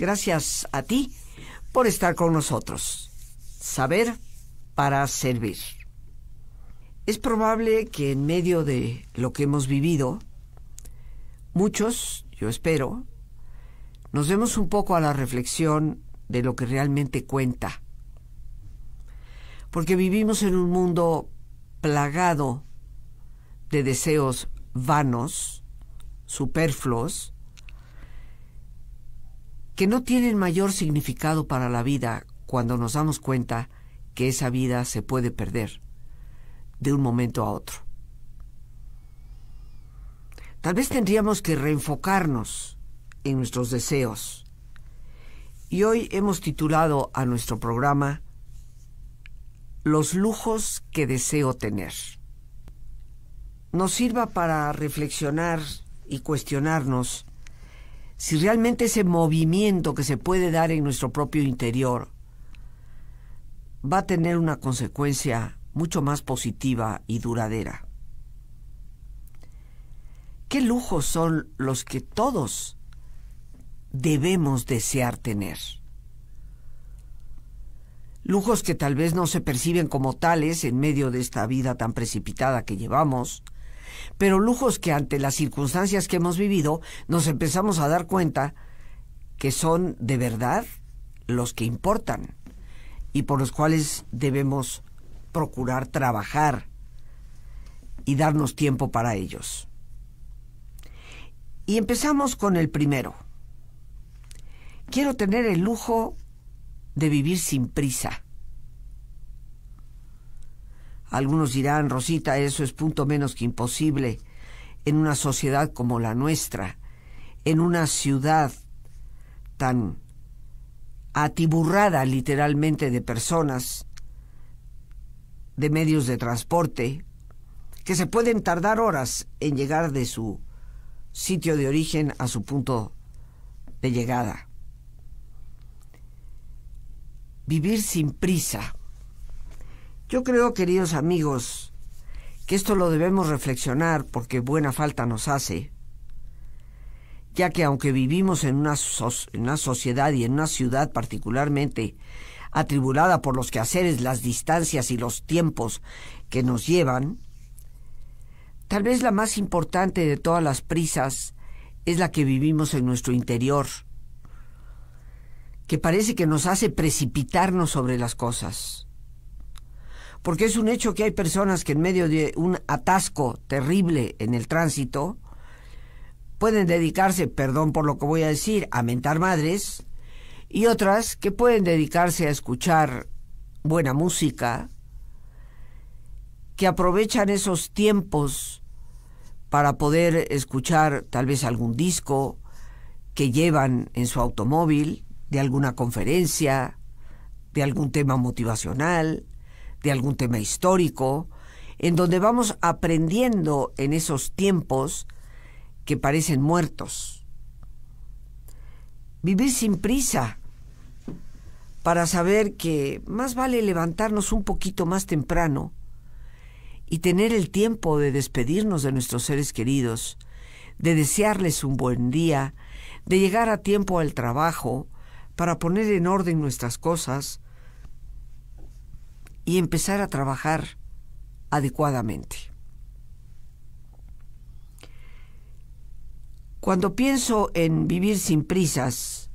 Gracias a ti por estar con nosotros. Saber para servir. Es probable que en medio de lo que hemos vivido, muchos, yo espero, nos demos un poco a la reflexión de lo que realmente cuenta. Porque vivimos en un mundo plagado de deseos vanos, superfluos, que no tienen mayor significado para la vida cuando nos damos cuenta que esa vida se puede perder de un momento a otro. Tal vez tendríamos que reenfocarnos en nuestros deseos. Y hoy hemos titulado a nuestro programa Los lujos que deseo tener. Nos sirva para reflexionar y cuestionarnos si realmente ese movimiento que se puede dar en nuestro propio interior va a tener una consecuencia mucho más positiva y duradera. Qué lujos son los que todos debemos desear tener. Lujos que tal vez no se perciben como tales en medio de esta vida tan precipitada que llevamos, pero lujos que ante las circunstancias que hemos vivido nos empezamos a dar cuenta que son de verdad los que importan y por los cuales debemos procurar trabajar y darnos tiempo para ellos. Y empezamos con el primero. Quiero tener el lujo de vivir sin prisa. Algunos dirán, Rosita, eso es punto menos que imposible en una sociedad como la nuestra, en una ciudad tan atiburrada literalmente de personas, de medios de transporte, que se pueden tardar horas en llegar de su sitio de origen a su punto de llegada. Vivir sin prisa yo creo, queridos amigos, que esto lo debemos reflexionar porque buena falta nos hace, ya que aunque vivimos en una, sociedad y en una ciudad particularmente atribulada por los quehaceres, las distancias y los tiempos que nos llevan, tal vez la más importante de todas las prisas es la que vivimos en nuestro interior, que parece que nos hace precipitarnos sobre las cosas porque es un hecho que hay personas que en medio de un atasco terrible en el tránsito pueden dedicarse, perdón por lo que voy a decir, a mentar madres, y otras que pueden dedicarse a escuchar buena música, que aprovechan esos tiempos para poder escuchar tal vez algún disco que llevan en su automóvil, de alguna conferencia, de algún tema motivacional, de algún tema histórico, en donde vamos aprendiendo en esos tiempos que parecen muertos. Vivir sin prisa para saber que más vale levantarnos un poquito más temprano y tener el tiempo de despedirnos de nuestros seres queridos, de desearles un buen día, de llegar a tiempo al trabajo, para poner en orden nuestras cosas, y empezar a trabajar adecuadamente. Cuando pienso en vivir sin prisas,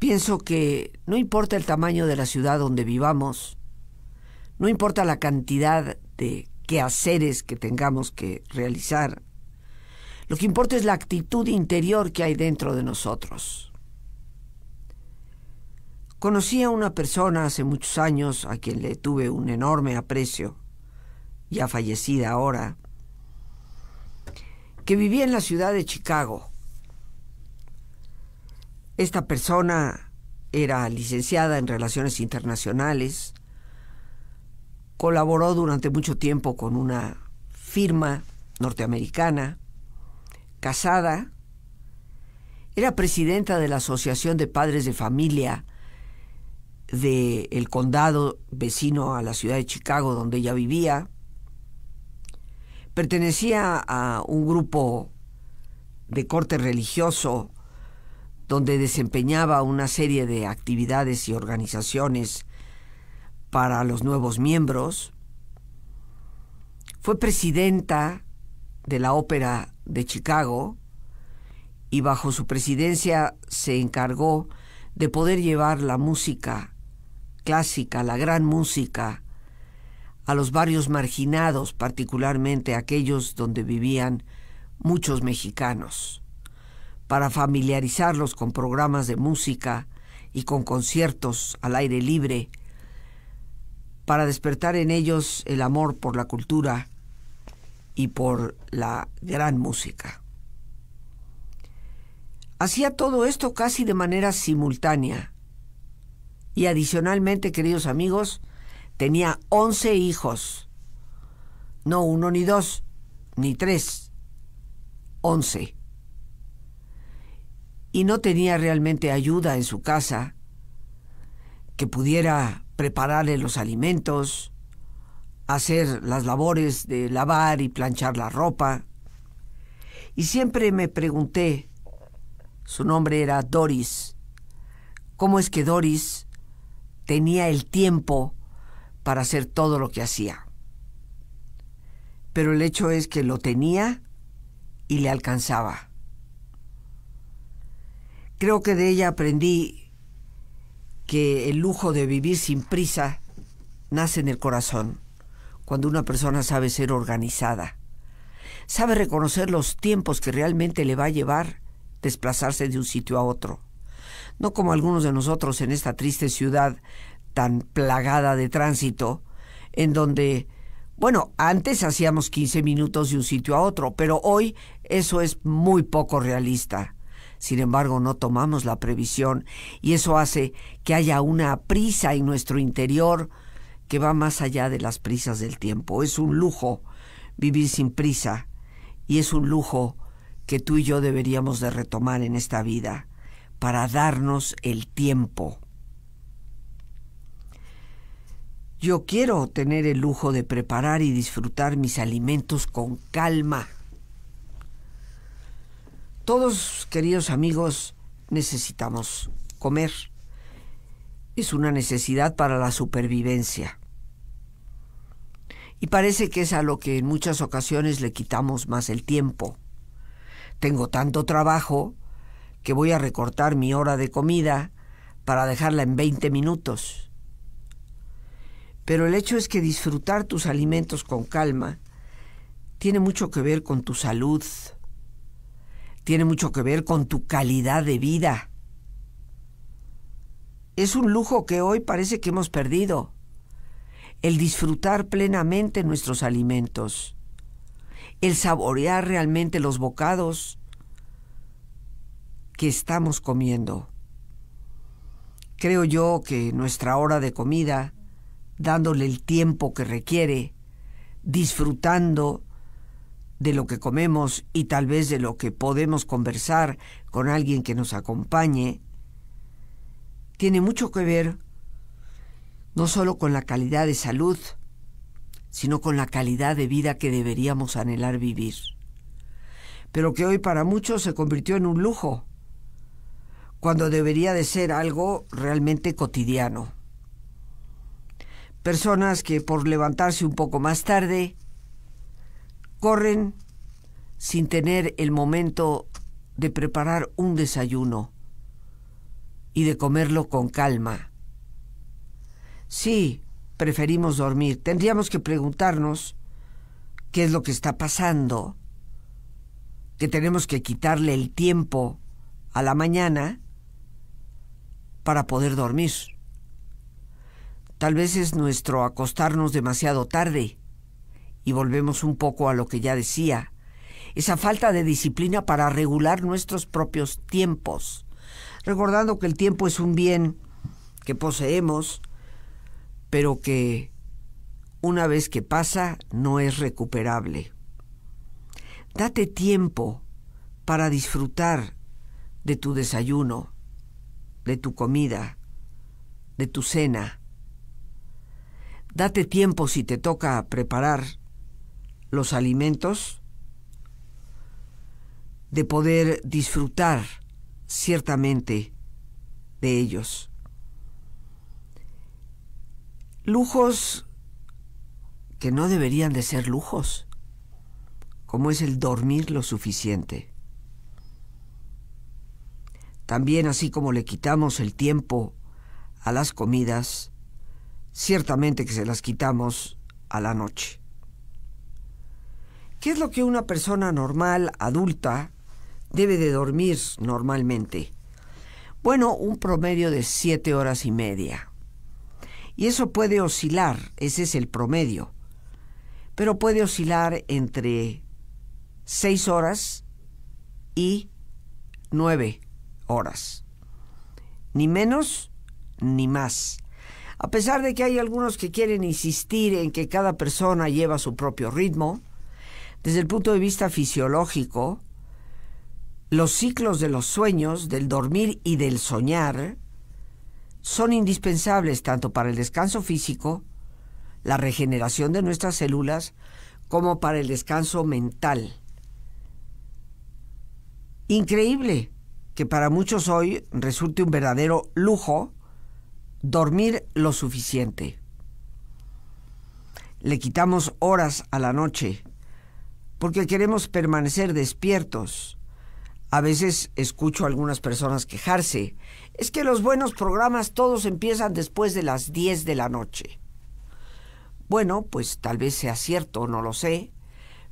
pienso que no importa el tamaño de la ciudad donde vivamos, no importa la cantidad de quehaceres que tengamos que realizar, lo que importa es la actitud interior que hay dentro de nosotros. Conocí a una persona hace muchos años a quien le tuve un enorme aprecio, ya fallecida ahora, que vivía en la ciudad de Chicago. Esta persona era licenciada en Relaciones Internacionales, colaboró durante mucho tiempo con una firma norteamericana, casada, era presidenta de la Asociación de Padres de Familia del condado vecino a la ciudad de Chicago donde ella vivía. Pertenecía a un grupo de corte religioso donde desempeñaba una serie de actividades y organizaciones para los nuevos miembros. Fue presidenta de la Ópera de Chicago y bajo su presidencia se encargó de poder llevar la música clásica, la gran música, a los barrios marginados, particularmente aquellos donde vivían muchos mexicanos, para familiarizarlos con programas de música y con conciertos al aire libre, para despertar en ellos el amor por la cultura y por la gran música. Hacía todo esto casi de manera simultánea y adicionalmente, queridos amigos, tenía 11 hijos. No uno, ni dos, ni tres. 11. Y no tenía realmente ayuda en su casa que pudiera prepararle los alimentos, hacer las labores de lavar y planchar la ropa. Y siempre me pregunté, su nombre era Doris, ¿cómo es que Doris tenía el tiempo para hacer todo lo que hacía. Pero el hecho es que lo tenía y le alcanzaba. Creo que de ella aprendí que el lujo de vivir sin prisa nace en el corazón, cuando una persona sabe ser organizada, sabe reconocer los tiempos que realmente le va a llevar desplazarse de un sitio a otro no como algunos de nosotros en esta triste ciudad tan plagada de tránsito, en donde, bueno, antes hacíamos 15 minutos de un sitio a otro, pero hoy eso es muy poco realista. Sin embargo, no tomamos la previsión y eso hace que haya una prisa en nuestro interior que va más allá de las prisas del tiempo. Es un lujo vivir sin prisa y es un lujo que tú y yo deberíamos de retomar en esta vida para darnos el tiempo. Yo quiero tener el lujo de preparar y disfrutar mis alimentos con calma. Todos, queridos amigos, necesitamos comer. Es una necesidad para la supervivencia. Y parece que es a lo que en muchas ocasiones le quitamos más el tiempo. Tengo tanto trabajo que voy a recortar mi hora de comida para dejarla en 20 minutos. Pero el hecho es que disfrutar tus alimentos con calma tiene mucho que ver con tu salud, tiene mucho que ver con tu calidad de vida. Es un lujo que hoy parece que hemos perdido, el disfrutar plenamente nuestros alimentos, el saborear realmente los bocados, que estamos comiendo. Creo yo que nuestra hora de comida, dándole el tiempo que requiere, disfrutando de lo que comemos y tal vez de lo que podemos conversar con alguien que nos acompañe, tiene mucho que ver no solo con la calidad de salud, sino con la calidad de vida que deberíamos anhelar vivir, pero que hoy para muchos se convirtió en un lujo cuando debería de ser algo realmente cotidiano. Personas que por levantarse un poco más tarde corren sin tener el momento de preparar un desayuno y de comerlo con calma. Sí, preferimos dormir. Tendríamos que preguntarnos qué es lo que está pasando, que tenemos que quitarle el tiempo a la mañana para poder dormir. Tal vez es nuestro acostarnos demasiado tarde. Y volvemos un poco a lo que ya decía, esa falta de disciplina para regular nuestros propios tiempos, recordando que el tiempo es un bien que poseemos, pero que una vez que pasa no es recuperable. Date tiempo para disfrutar de tu desayuno, de tu comida, de tu cena. Date tiempo si te toca preparar los alimentos, de poder disfrutar ciertamente de ellos. Lujos que no deberían de ser lujos, como es el dormir lo suficiente también así como le quitamos el tiempo a las comidas, ciertamente que se las quitamos a la noche. ¿Qué es lo que una persona normal, adulta, debe de dormir normalmente? Bueno, un promedio de siete horas y media. Y eso puede oscilar, ese es el promedio, pero puede oscilar entre seis horas y nueve horas. Ni menos ni más. A pesar de que hay algunos que quieren insistir en que cada persona lleva su propio ritmo, desde el punto de vista fisiológico, los ciclos de los sueños, del dormir y del soñar, son indispensables tanto para el descanso físico, la regeneración de nuestras células, como para el descanso mental. Increíble que para muchos hoy resulte un verdadero lujo dormir lo suficiente. Le quitamos horas a la noche porque queremos permanecer despiertos. A veces escucho a algunas personas quejarse. Es que los buenos programas todos empiezan después de las 10 de la noche. Bueno, pues tal vez sea cierto, no lo sé,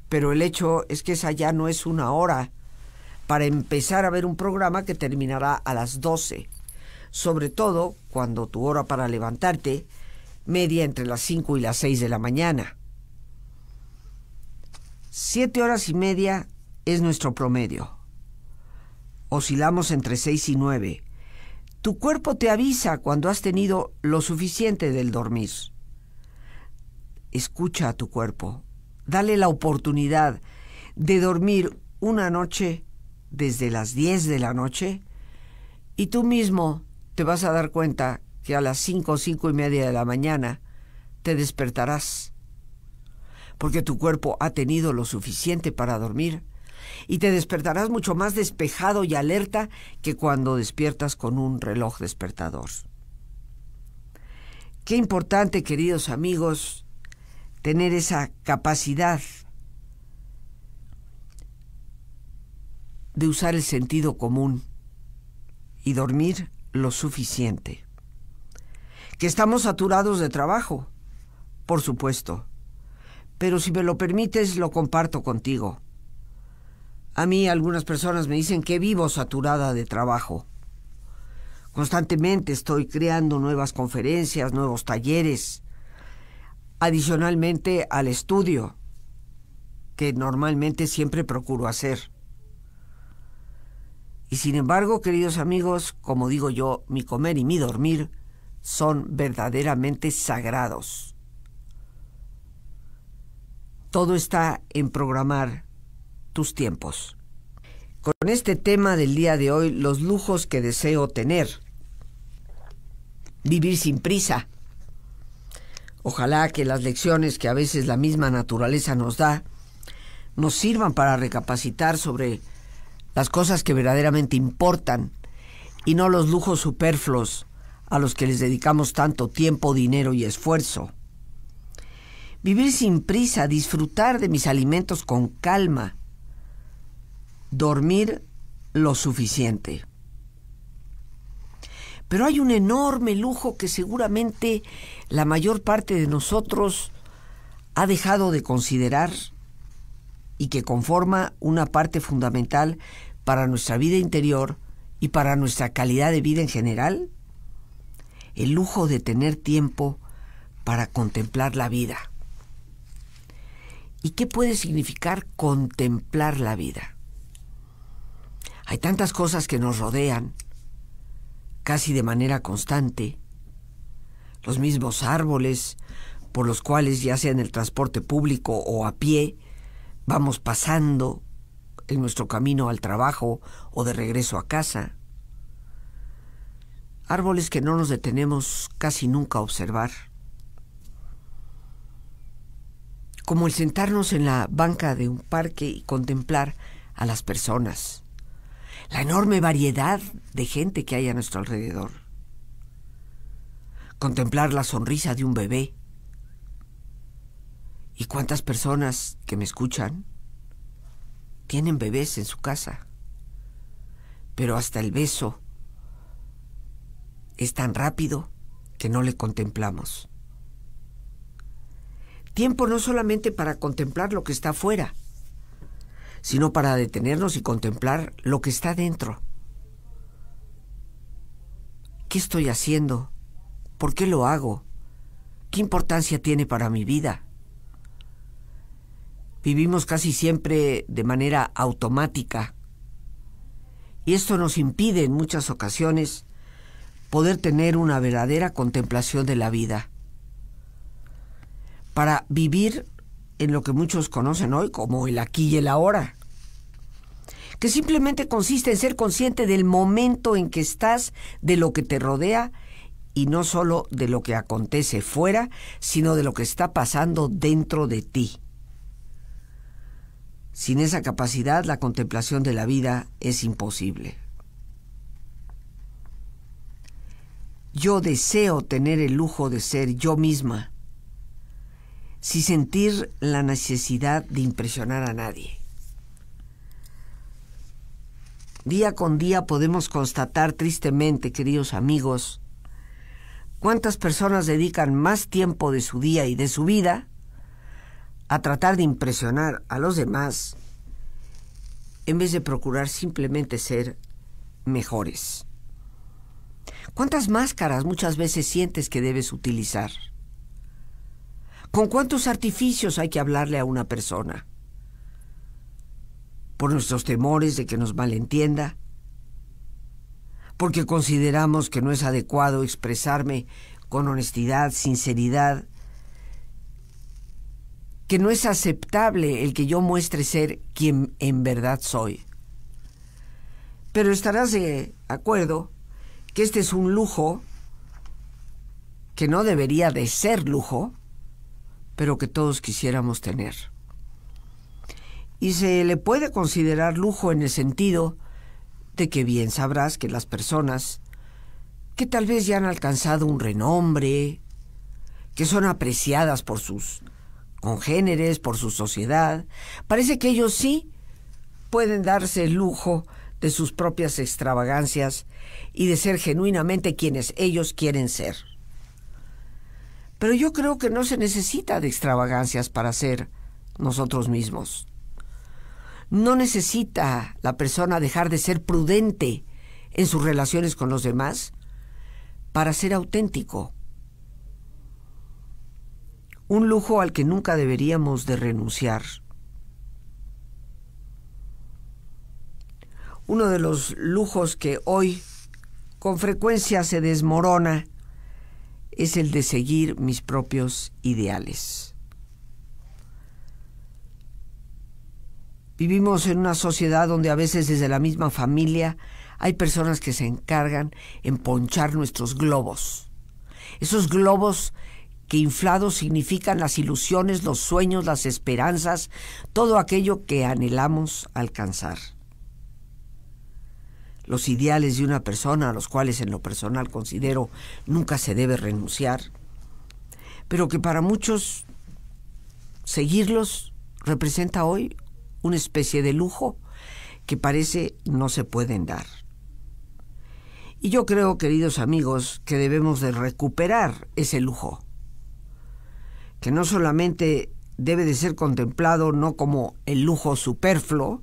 pero el hecho es que esa ya no es una hora para empezar a ver un programa que terminará a las 12, sobre todo cuando tu hora para levantarte media entre las 5 y las 6 de la mañana. Siete horas y media es nuestro promedio. Oscilamos entre 6 y 9. Tu cuerpo te avisa cuando has tenido lo suficiente del dormir. Escucha a tu cuerpo. Dale la oportunidad de dormir una noche desde las 10 de la noche y tú mismo te vas a dar cuenta que a las 5 o 5 y media de la mañana te despertarás, porque tu cuerpo ha tenido lo suficiente para dormir y te despertarás mucho más despejado y alerta que cuando despiertas con un reloj despertador. Qué importante, queridos amigos, tener esa capacidad de usar el sentido común y dormir lo suficiente. Que estamos saturados de trabajo, por supuesto, pero si me lo permites lo comparto contigo. A mí algunas personas me dicen que vivo saturada de trabajo. Constantemente estoy creando nuevas conferencias, nuevos talleres, adicionalmente al estudio, que normalmente siempre procuro hacer. Y sin embargo, queridos amigos, como digo yo, mi comer y mi dormir son verdaderamente sagrados. Todo está en programar tus tiempos. Con este tema del día de hoy, los lujos que deseo tener. Vivir sin prisa. Ojalá que las lecciones que a veces la misma naturaleza nos da nos sirvan para recapacitar sobre las cosas que verdaderamente importan y no los lujos superfluos a los que les dedicamos tanto tiempo, dinero y esfuerzo. Vivir sin prisa, disfrutar de mis alimentos con calma, dormir lo suficiente. Pero hay un enorme lujo que seguramente la mayor parte de nosotros ha dejado de considerar y que conforma una parte fundamental para nuestra vida interior y para nuestra calidad de vida en general? El lujo de tener tiempo para contemplar la vida. ¿Y qué puede significar contemplar la vida? Hay tantas cosas que nos rodean, casi de manera constante. Los mismos árboles, por los cuales, ya sea en el transporte público o a pie, vamos pasando en nuestro camino al trabajo o de regreso a casa. Árboles que no nos detenemos casi nunca a observar. Como el sentarnos en la banca de un parque y contemplar a las personas. La enorme variedad de gente que hay a nuestro alrededor. Contemplar la sonrisa de un bebé ¿Y cuántas personas que me escuchan tienen bebés en su casa? Pero hasta el beso es tan rápido que no le contemplamos. Tiempo no solamente para contemplar lo que está afuera, sino para detenernos y contemplar lo que está dentro. ¿Qué estoy haciendo? ¿Por qué lo hago? ¿Qué importancia tiene para mi vida? Vivimos casi siempre de manera automática y esto nos impide en muchas ocasiones poder tener una verdadera contemplación de la vida. Para vivir en lo que muchos conocen hoy como el aquí y el ahora, que simplemente consiste en ser consciente del momento en que estás, de lo que te rodea y no solo de lo que acontece fuera, sino de lo que está pasando dentro de ti. Sin esa capacidad la contemplación de la vida es imposible. Yo deseo tener el lujo de ser yo misma, sin sentir la necesidad de impresionar a nadie. Día con día podemos constatar tristemente, queridos amigos, cuántas personas dedican más tiempo de su día y de su vida a tratar de impresionar a los demás en vez de procurar simplemente ser mejores. ¿Cuántas máscaras muchas veces sientes que debes utilizar? ¿Con cuántos artificios hay que hablarle a una persona? ¿Por nuestros temores de que nos malentienda? ¿Porque consideramos que no es adecuado expresarme con honestidad, sinceridad que no es aceptable el que yo muestre ser quien en verdad soy. Pero estarás de acuerdo que este es un lujo que no debería de ser lujo, pero que todos quisiéramos tener. Y se le puede considerar lujo en el sentido de que bien sabrás que las personas que tal vez ya han alcanzado un renombre, que son apreciadas por sus congéneres, por su sociedad. Parece que ellos sí pueden darse el lujo de sus propias extravagancias y de ser genuinamente quienes ellos quieren ser. Pero yo creo que no se necesita de extravagancias para ser nosotros mismos. No necesita la persona dejar de ser prudente en sus relaciones con los demás para ser auténtico un lujo al que nunca deberíamos de renunciar. Uno de los lujos que hoy con frecuencia se desmorona es el de seguir mis propios ideales. Vivimos en una sociedad donde a veces desde la misma familia hay personas que se encargan en ponchar nuestros globos. Esos globos que inflados significan las ilusiones, los sueños, las esperanzas, todo aquello que anhelamos alcanzar. Los ideales de una persona, a los cuales en lo personal considero nunca se debe renunciar, pero que para muchos seguirlos representa hoy una especie de lujo que parece no se pueden dar. Y yo creo, queridos amigos, que debemos de recuperar ese lujo que no solamente debe de ser contemplado no como el lujo superfluo,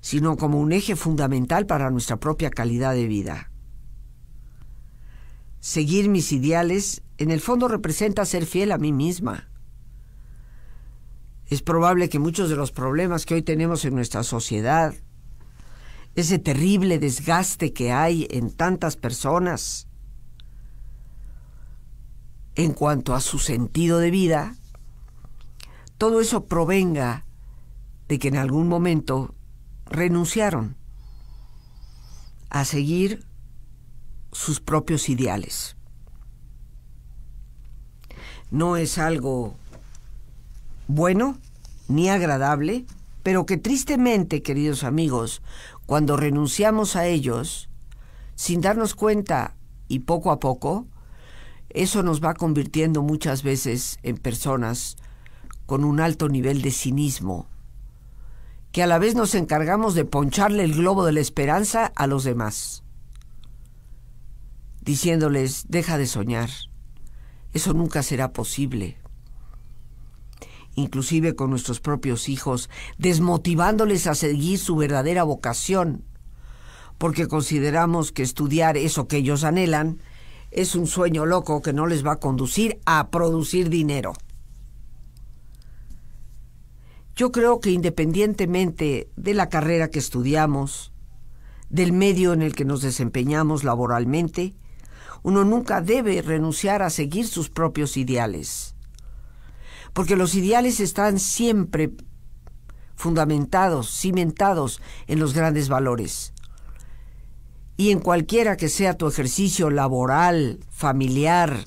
sino como un eje fundamental para nuestra propia calidad de vida. Seguir mis ideales en el fondo representa ser fiel a mí misma. Es probable que muchos de los problemas que hoy tenemos en nuestra sociedad, ese terrible desgaste que hay en tantas personas, en cuanto a su sentido de vida, todo eso provenga de que en algún momento renunciaron a seguir sus propios ideales. No es algo bueno ni agradable, pero que tristemente, queridos amigos, cuando renunciamos a ellos, sin darnos cuenta y poco a poco, eso nos va convirtiendo muchas veces en personas con un alto nivel de cinismo, que a la vez nos encargamos de poncharle el globo de la esperanza a los demás, diciéndoles, deja de soñar, eso nunca será posible. Inclusive con nuestros propios hijos, desmotivándoles a seguir su verdadera vocación, porque consideramos que estudiar eso que ellos anhelan es un sueño loco que no les va a conducir a producir dinero. Yo creo que independientemente de la carrera que estudiamos, del medio en el que nos desempeñamos laboralmente, uno nunca debe renunciar a seguir sus propios ideales. Porque los ideales están siempre fundamentados, cimentados en los grandes valores y en cualquiera que sea tu ejercicio laboral, familiar,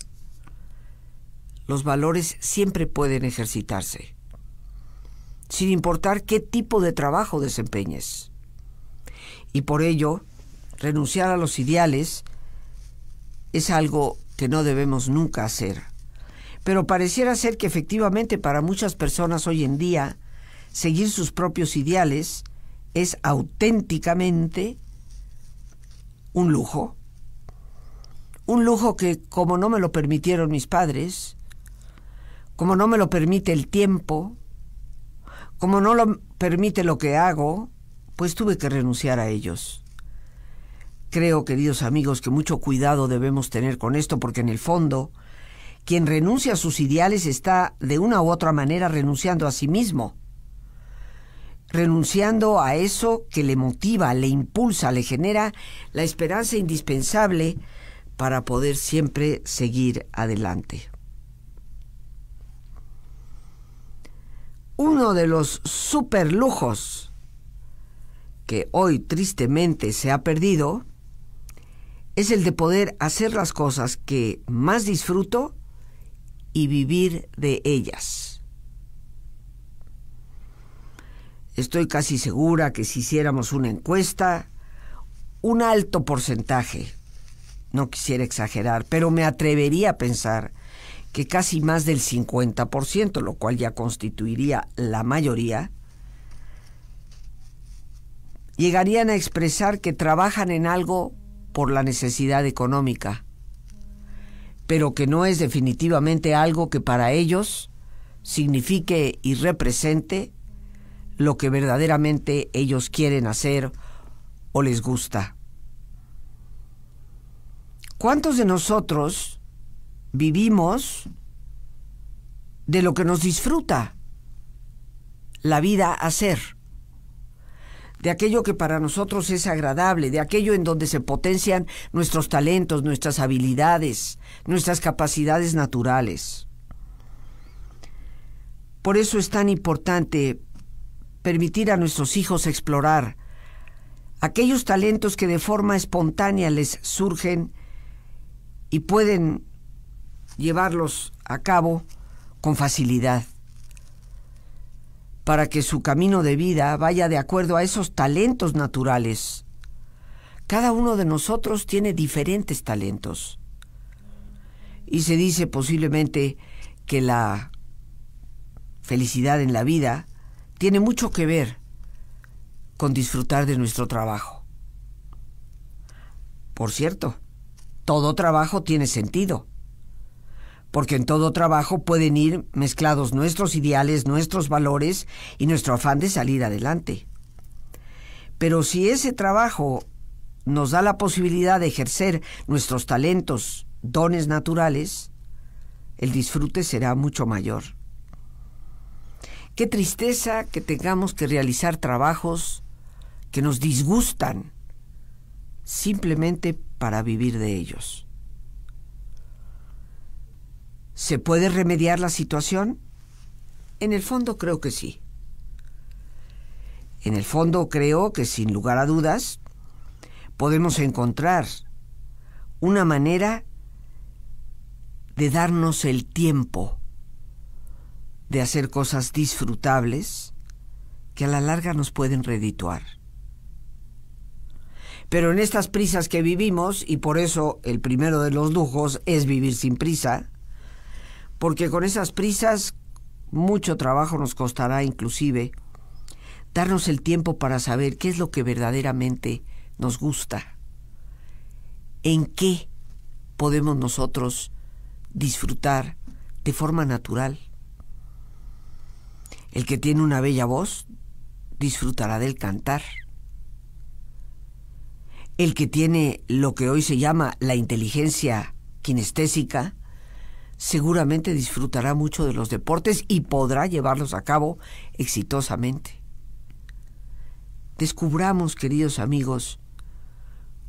los valores siempre pueden ejercitarse, sin importar qué tipo de trabajo desempeñes. Y por ello, renunciar a los ideales es algo que no debemos nunca hacer. Pero pareciera ser que efectivamente para muchas personas hoy en día, seguir sus propios ideales es auténticamente un lujo. Un lujo que como no me lo permitieron mis padres, como no me lo permite el tiempo, como no lo permite lo que hago, pues tuve que renunciar a ellos. Creo, queridos amigos, que mucho cuidado debemos tener con esto porque en el fondo, quien renuncia a sus ideales está de una u otra manera renunciando a sí mismo renunciando a eso que le motiva, le impulsa, le genera la esperanza indispensable para poder siempre seguir adelante. Uno de los superlujos que hoy tristemente se ha perdido es el de poder hacer las cosas que más disfruto y vivir de ellas. Estoy casi segura que si hiciéramos una encuesta, un alto porcentaje, no quisiera exagerar, pero me atrevería a pensar que casi más del 50%, lo cual ya constituiría la mayoría, llegarían a expresar que trabajan en algo por la necesidad económica, pero que no es definitivamente algo que para ellos signifique y represente lo que verdaderamente ellos quieren hacer o les gusta. ¿Cuántos de nosotros vivimos de lo que nos disfruta la vida hacer? de aquello que para nosotros es agradable, de aquello en donde se potencian nuestros talentos, nuestras habilidades, nuestras capacidades naturales. Por eso es tan importante permitir a nuestros hijos explorar aquellos talentos que de forma espontánea les surgen y pueden llevarlos a cabo con facilidad, para que su camino de vida vaya de acuerdo a esos talentos naturales. Cada uno de nosotros tiene diferentes talentos. Y se dice posiblemente que la felicidad en la vida tiene mucho que ver con disfrutar de nuestro trabajo. Por cierto, todo trabajo tiene sentido, porque en todo trabajo pueden ir mezclados nuestros ideales, nuestros valores y nuestro afán de salir adelante. Pero si ese trabajo nos da la posibilidad de ejercer nuestros talentos, dones naturales, el disfrute será mucho mayor. Qué tristeza que tengamos que realizar trabajos que nos disgustan simplemente para vivir de ellos. ¿Se puede remediar la situación? En el fondo creo que sí. En el fondo creo que sin lugar a dudas podemos encontrar una manera de darnos el tiempo de hacer cosas disfrutables que a la larga nos pueden redituar. Pero en estas prisas que vivimos, y por eso el primero de los lujos es vivir sin prisa, porque con esas prisas mucho trabajo nos costará inclusive darnos el tiempo para saber qué es lo que verdaderamente nos gusta, en qué podemos nosotros disfrutar de forma natural. El que tiene una bella voz disfrutará del cantar. El que tiene lo que hoy se llama la inteligencia kinestésica, seguramente disfrutará mucho de los deportes y podrá llevarlos a cabo exitosamente. Descubramos, queridos amigos,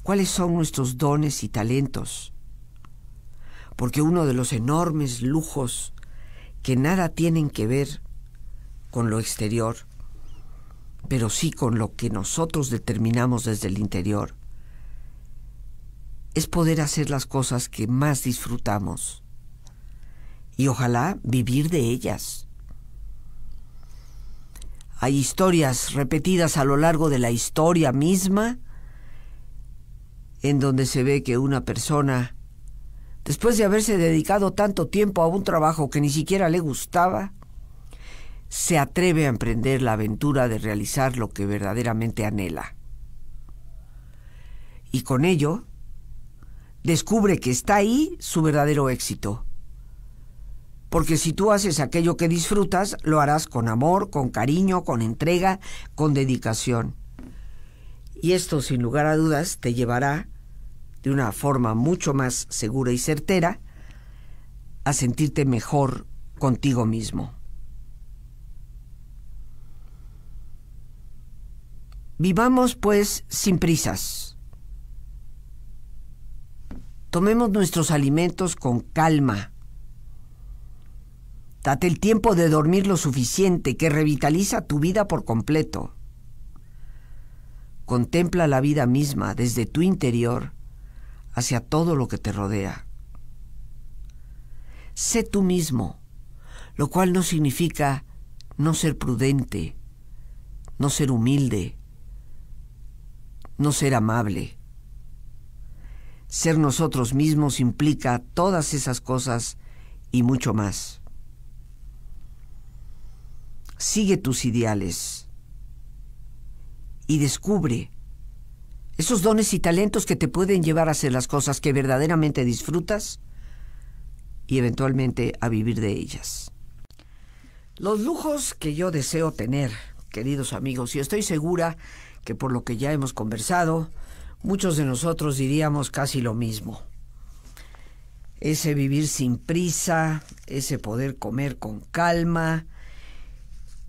cuáles son nuestros dones y talentos, porque uno de los enormes lujos que nada tienen que ver con lo exterior, pero sí con lo que nosotros determinamos desde el interior, es poder hacer las cosas que más disfrutamos y ojalá vivir de ellas. Hay historias repetidas a lo largo de la historia misma en donde se ve que una persona, después de haberse dedicado tanto tiempo a un trabajo que ni siquiera le gustaba, se atreve a emprender la aventura de realizar lo que verdaderamente anhela. Y con ello, descubre que está ahí su verdadero éxito. Porque si tú haces aquello que disfrutas, lo harás con amor, con cariño, con entrega, con dedicación. Y esto, sin lugar a dudas, te llevará, de una forma mucho más segura y certera, a sentirte mejor contigo mismo. Vivamos, pues, sin prisas. Tomemos nuestros alimentos con calma. Date el tiempo de dormir lo suficiente que revitaliza tu vida por completo. Contempla la vida misma desde tu interior hacia todo lo que te rodea. Sé tú mismo, lo cual no significa no ser prudente, no ser humilde, no ser amable. Ser nosotros mismos implica todas esas cosas y mucho más. Sigue tus ideales y descubre esos dones y talentos que te pueden llevar a hacer las cosas que verdaderamente disfrutas y eventualmente a vivir de ellas. Los lujos que yo deseo tener, queridos amigos, y estoy segura que por lo que ya hemos conversado, muchos de nosotros diríamos casi lo mismo. Ese vivir sin prisa, ese poder comer con calma,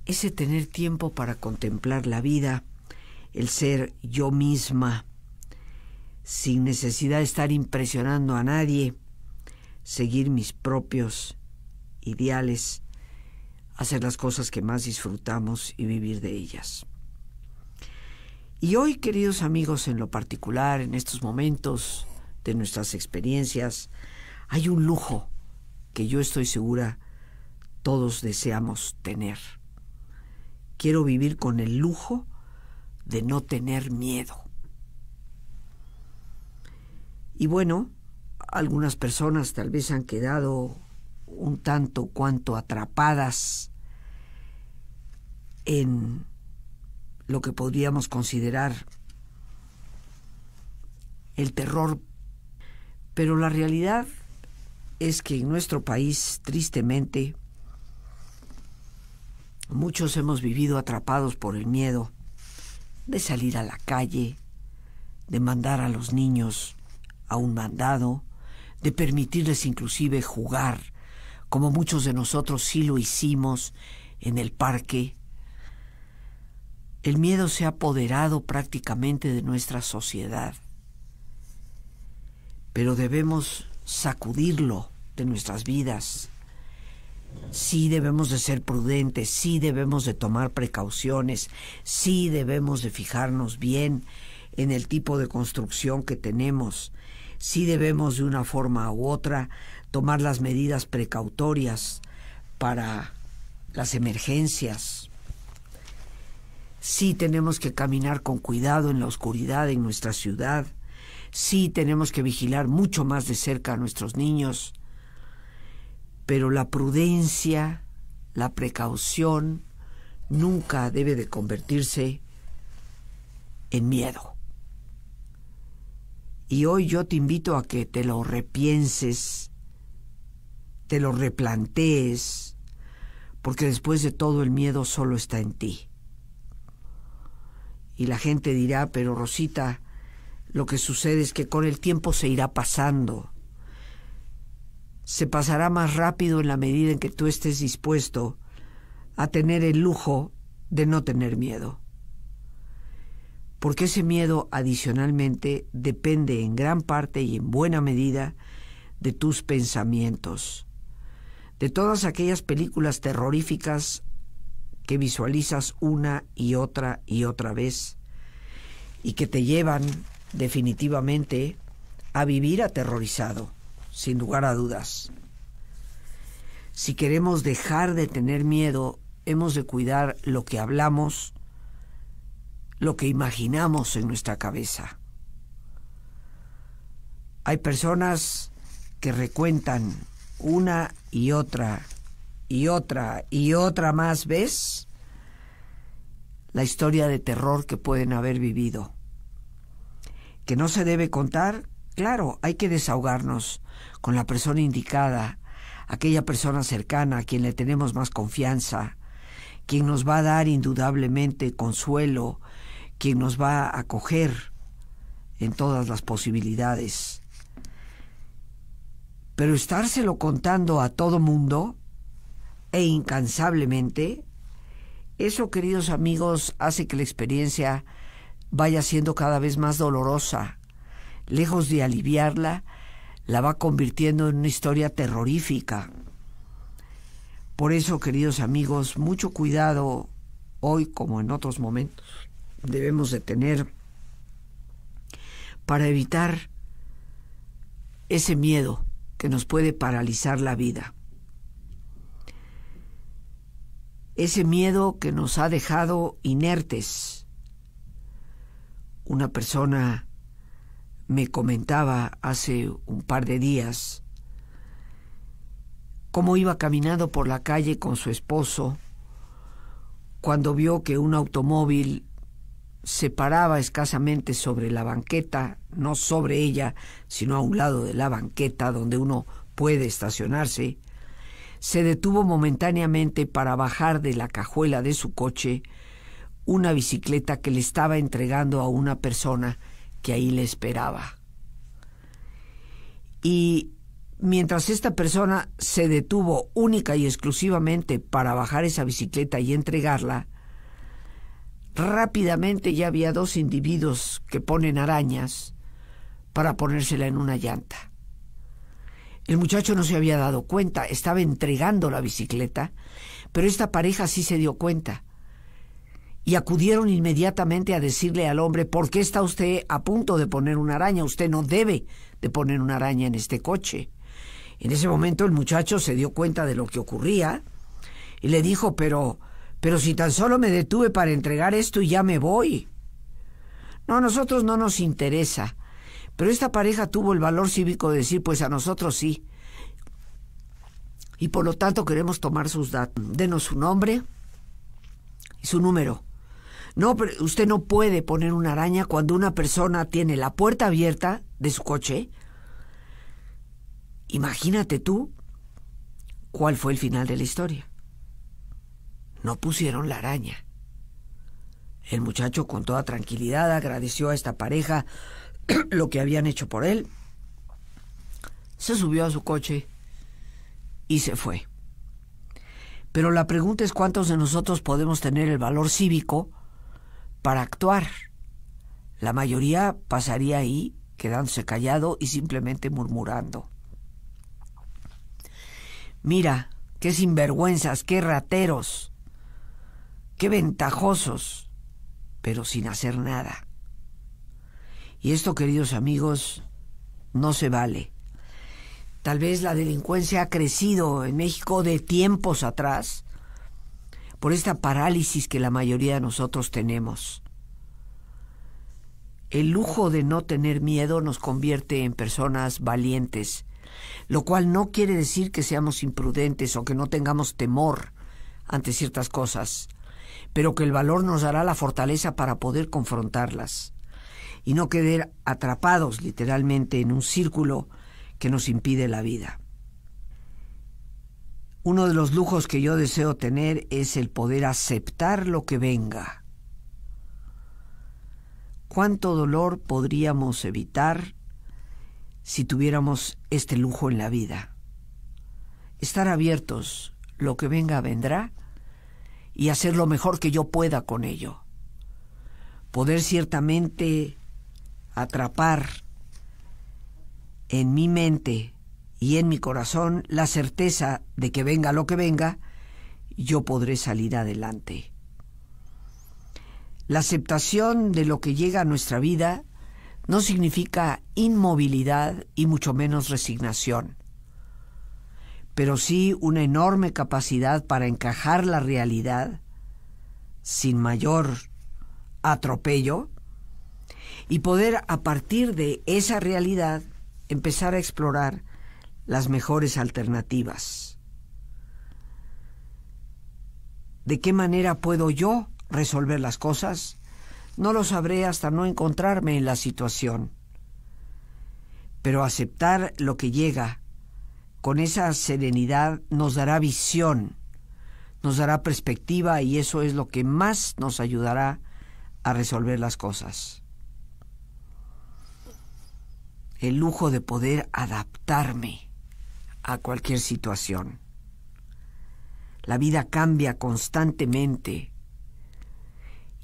ese tener tiempo para contemplar la vida, el ser yo misma, sin necesidad de estar impresionando a nadie, seguir mis propios ideales, hacer las cosas que más disfrutamos y vivir de ellas. Y hoy, queridos amigos, en lo particular, en estos momentos de nuestras experiencias, hay un lujo que yo estoy segura todos deseamos tener. Quiero vivir con el lujo de no tener miedo. Y bueno, algunas personas tal vez han quedado un tanto cuanto atrapadas en lo que podríamos considerar el terror. Pero la realidad es que en nuestro país, tristemente, muchos hemos vivido atrapados por el miedo de salir a la calle, de mandar a los niños a un mandado, de permitirles inclusive jugar, como muchos de nosotros sí lo hicimos en el parque, el miedo se ha apoderado prácticamente de nuestra sociedad, pero debemos sacudirlo de nuestras vidas. Sí debemos de ser prudentes, sí debemos de tomar precauciones, sí debemos de fijarnos bien en el tipo de construcción que tenemos, sí debemos de una forma u otra tomar las medidas precautorias para las emergencias, sí tenemos que caminar con cuidado en la oscuridad en nuestra ciudad, sí tenemos que vigilar mucho más de cerca a nuestros niños, pero la prudencia, la precaución, nunca debe de convertirse en miedo. Y hoy yo te invito a que te lo repienses, te lo replantees, porque después de todo el miedo solo está en ti. Y la gente dirá, pero Rosita, lo que sucede es que con el tiempo se irá pasando. Se pasará más rápido en la medida en que tú estés dispuesto a tener el lujo de no tener miedo. Porque ese miedo adicionalmente depende en gran parte y en buena medida de tus pensamientos, de todas aquellas películas terroríficas que visualizas una y otra y otra vez y que te llevan definitivamente a vivir aterrorizado, sin lugar a dudas. Si queremos dejar de tener miedo, hemos de cuidar lo que hablamos, lo que imaginamos en nuestra cabeza. Hay personas que recuentan una y otra y otra y otra más vez la historia de terror que pueden haber vivido. Que no se debe contar, claro, hay que desahogarnos con la persona indicada, aquella persona cercana a quien le tenemos más confianza, quien nos va a dar indudablemente consuelo, quien nos va a acoger en todas las posibilidades. Pero estárselo contando a todo mundo, e incansablemente, eso, queridos amigos, hace que la experiencia vaya siendo cada vez más dolorosa. Lejos de aliviarla, la va convirtiendo en una historia terrorífica. Por eso, queridos amigos, mucho cuidado hoy como en otros momentos debemos de tener para evitar ese miedo que nos puede paralizar la vida. ese miedo que nos ha dejado inertes. Una persona me comentaba hace un par de días cómo iba caminando por la calle con su esposo cuando vio que un automóvil se paraba escasamente sobre la banqueta, no sobre ella, sino a un lado de la banqueta donde uno puede estacionarse, se detuvo momentáneamente para bajar de la cajuela de su coche una bicicleta que le estaba entregando a una persona que ahí le esperaba. Y mientras esta persona se detuvo única y exclusivamente para bajar esa bicicleta y entregarla, rápidamente ya había dos individuos que ponen arañas para ponérsela en una llanta. El muchacho no se había dado cuenta, estaba entregando la bicicleta, pero esta pareja sí se dio cuenta. Y acudieron inmediatamente a decirle al hombre, ¿por qué está usted a punto de poner una araña? Usted no debe de poner una araña en este coche. En ese momento el muchacho se dio cuenta de lo que ocurría y le dijo, pero, pero si tan solo me detuve para entregar esto y ya me voy. No, a nosotros no nos interesa pero esta pareja tuvo el valor cívico de decir, pues a nosotros sí. Y por lo tanto queremos tomar sus datos. Denos su nombre y su número. No, pero usted no puede poner una araña cuando una persona tiene la puerta abierta de su coche. Imagínate tú cuál fue el final de la historia. No pusieron la araña. El muchacho con toda tranquilidad agradeció a esta pareja lo que habían hecho por él, se subió a su coche y se fue. Pero la pregunta es cuántos de nosotros podemos tener el valor cívico para actuar. La mayoría pasaría ahí quedándose callado y simplemente murmurando. Mira, qué sinvergüenzas, qué rateros, qué ventajosos, pero sin hacer nada. Y esto, queridos amigos, no se vale. Tal vez la delincuencia ha crecido en México de tiempos atrás por esta parálisis que la mayoría de nosotros tenemos. El lujo de no tener miedo nos convierte en personas valientes, lo cual no quiere decir que seamos imprudentes o que no tengamos temor ante ciertas cosas, pero que el valor nos dará la fortaleza para poder confrontarlas y no quedar atrapados literalmente en un círculo que nos impide la vida. Uno de los lujos que yo deseo tener es el poder aceptar lo que venga. ¿Cuánto dolor podríamos evitar si tuviéramos este lujo en la vida? Estar abiertos, lo que venga vendrá, y hacer lo mejor que yo pueda con ello. Poder ciertamente atrapar en mi mente y en mi corazón la certeza de que venga lo que venga, yo podré salir adelante. La aceptación de lo que llega a nuestra vida no significa inmovilidad y mucho menos resignación, pero sí una enorme capacidad para encajar la realidad sin mayor atropello y poder a partir de esa realidad empezar a explorar las mejores alternativas. ¿De qué manera puedo yo resolver las cosas? No lo sabré hasta no encontrarme en la situación. Pero aceptar lo que llega con esa serenidad nos dará visión, nos dará perspectiva y eso es lo que más nos ayudará a resolver las cosas el lujo de poder adaptarme a cualquier situación. La vida cambia constantemente.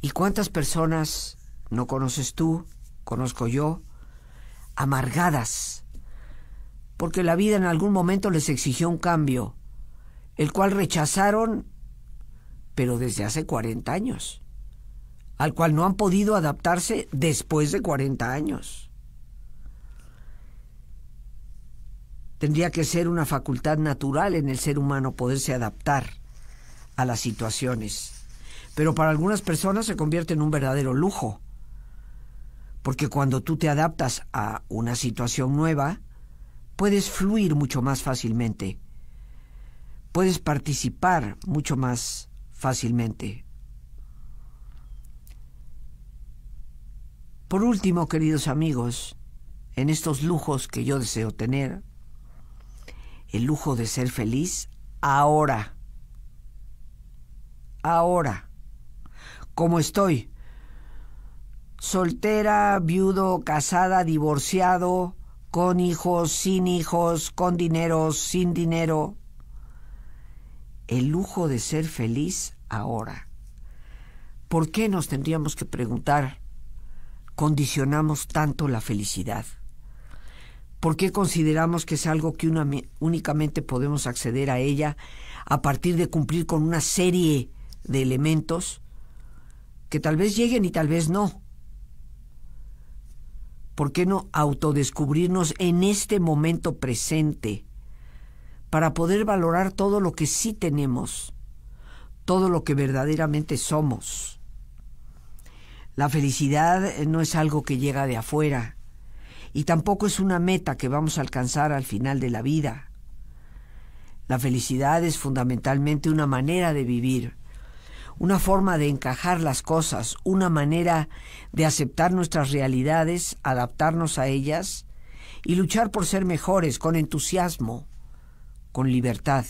¿Y cuántas personas no conoces tú, conozco yo, amargadas? Porque la vida en algún momento les exigió un cambio, el cual rechazaron, pero desde hace 40 años, al cual no han podido adaptarse después de 40 años. Tendría que ser una facultad natural en el ser humano poderse adaptar a las situaciones. Pero para algunas personas se convierte en un verdadero lujo. Porque cuando tú te adaptas a una situación nueva, puedes fluir mucho más fácilmente. Puedes participar mucho más fácilmente. Por último, queridos amigos, en estos lujos que yo deseo tener, el lujo de ser feliz ahora. Ahora. como estoy? Soltera, viudo, casada, divorciado, con hijos, sin hijos, con dinero, sin dinero. El lujo de ser feliz ahora. ¿Por qué nos tendríamos que preguntar? Condicionamos tanto la felicidad. ¿Por qué consideramos que es algo que únicamente podemos acceder a ella a partir de cumplir con una serie de elementos que tal vez lleguen y tal vez no? ¿Por qué no autodescubrirnos en este momento presente para poder valorar todo lo que sí tenemos, todo lo que verdaderamente somos? La felicidad no es algo que llega de afuera, y tampoco es una meta que vamos a alcanzar al final de la vida. La felicidad es fundamentalmente una manera de vivir, una forma de encajar las cosas, una manera de aceptar nuestras realidades, adaptarnos a ellas y luchar por ser mejores con entusiasmo, con libertad.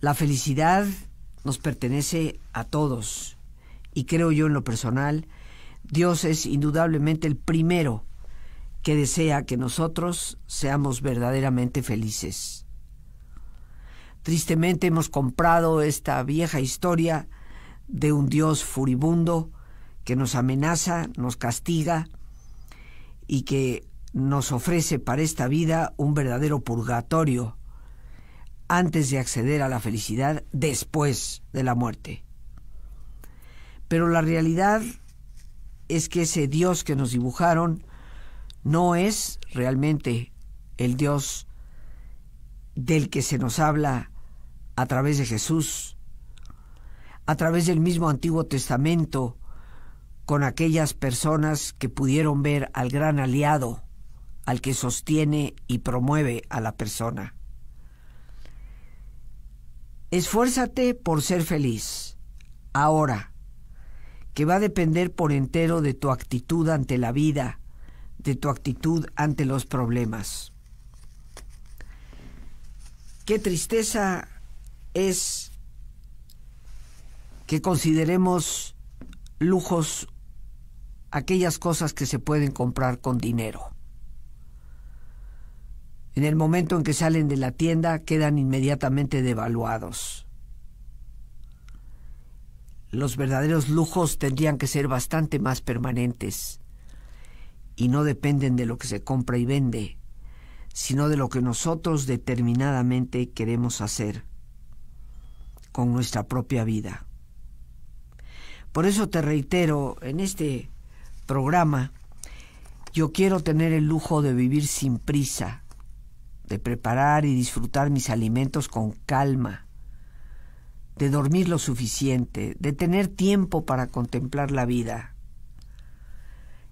La felicidad nos pertenece a todos y creo yo en lo personal Dios es indudablemente el primero que desea que nosotros seamos verdaderamente felices. Tristemente hemos comprado esta vieja historia de un Dios furibundo que nos amenaza, nos castiga y que nos ofrece para esta vida un verdadero purgatorio antes de acceder a la felicidad después de la muerte. Pero la realidad es que ese Dios que nos dibujaron no es realmente el Dios del que se nos habla a través de Jesús, a través del mismo Antiguo Testamento, con aquellas personas que pudieron ver al gran aliado, al que sostiene y promueve a la persona. Esfuérzate por ser feliz, ahora que va a depender por entero de tu actitud ante la vida, de tu actitud ante los problemas. Qué tristeza es que consideremos lujos aquellas cosas que se pueden comprar con dinero. En el momento en que salen de la tienda quedan inmediatamente devaluados los verdaderos lujos tendrían que ser bastante más permanentes y no dependen de lo que se compra y vende, sino de lo que nosotros determinadamente queremos hacer con nuestra propia vida. Por eso te reitero, en este programa, yo quiero tener el lujo de vivir sin prisa, de preparar y disfrutar mis alimentos con calma, de dormir lo suficiente, de tener tiempo para contemplar la vida.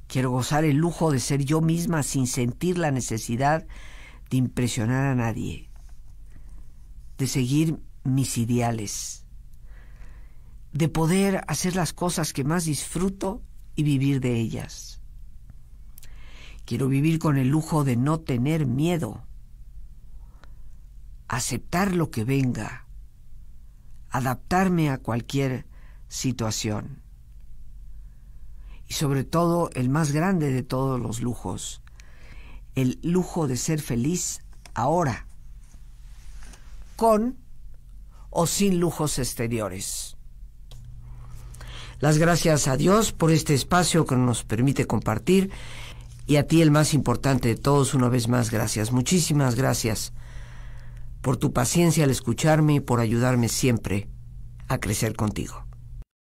Quiero gozar el lujo de ser yo misma sin sentir la necesidad de impresionar a nadie, de seguir mis ideales, de poder hacer las cosas que más disfruto y vivir de ellas. Quiero vivir con el lujo de no tener miedo, aceptar lo que venga adaptarme a cualquier situación. Y sobre todo el más grande de todos los lujos, el lujo de ser feliz ahora, con o sin lujos exteriores. Las gracias a Dios por este espacio que nos permite compartir y a ti el más importante de todos, una vez más, gracias. Muchísimas gracias por tu paciencia al escucharme y por ayudarme siempre a crecer contigo.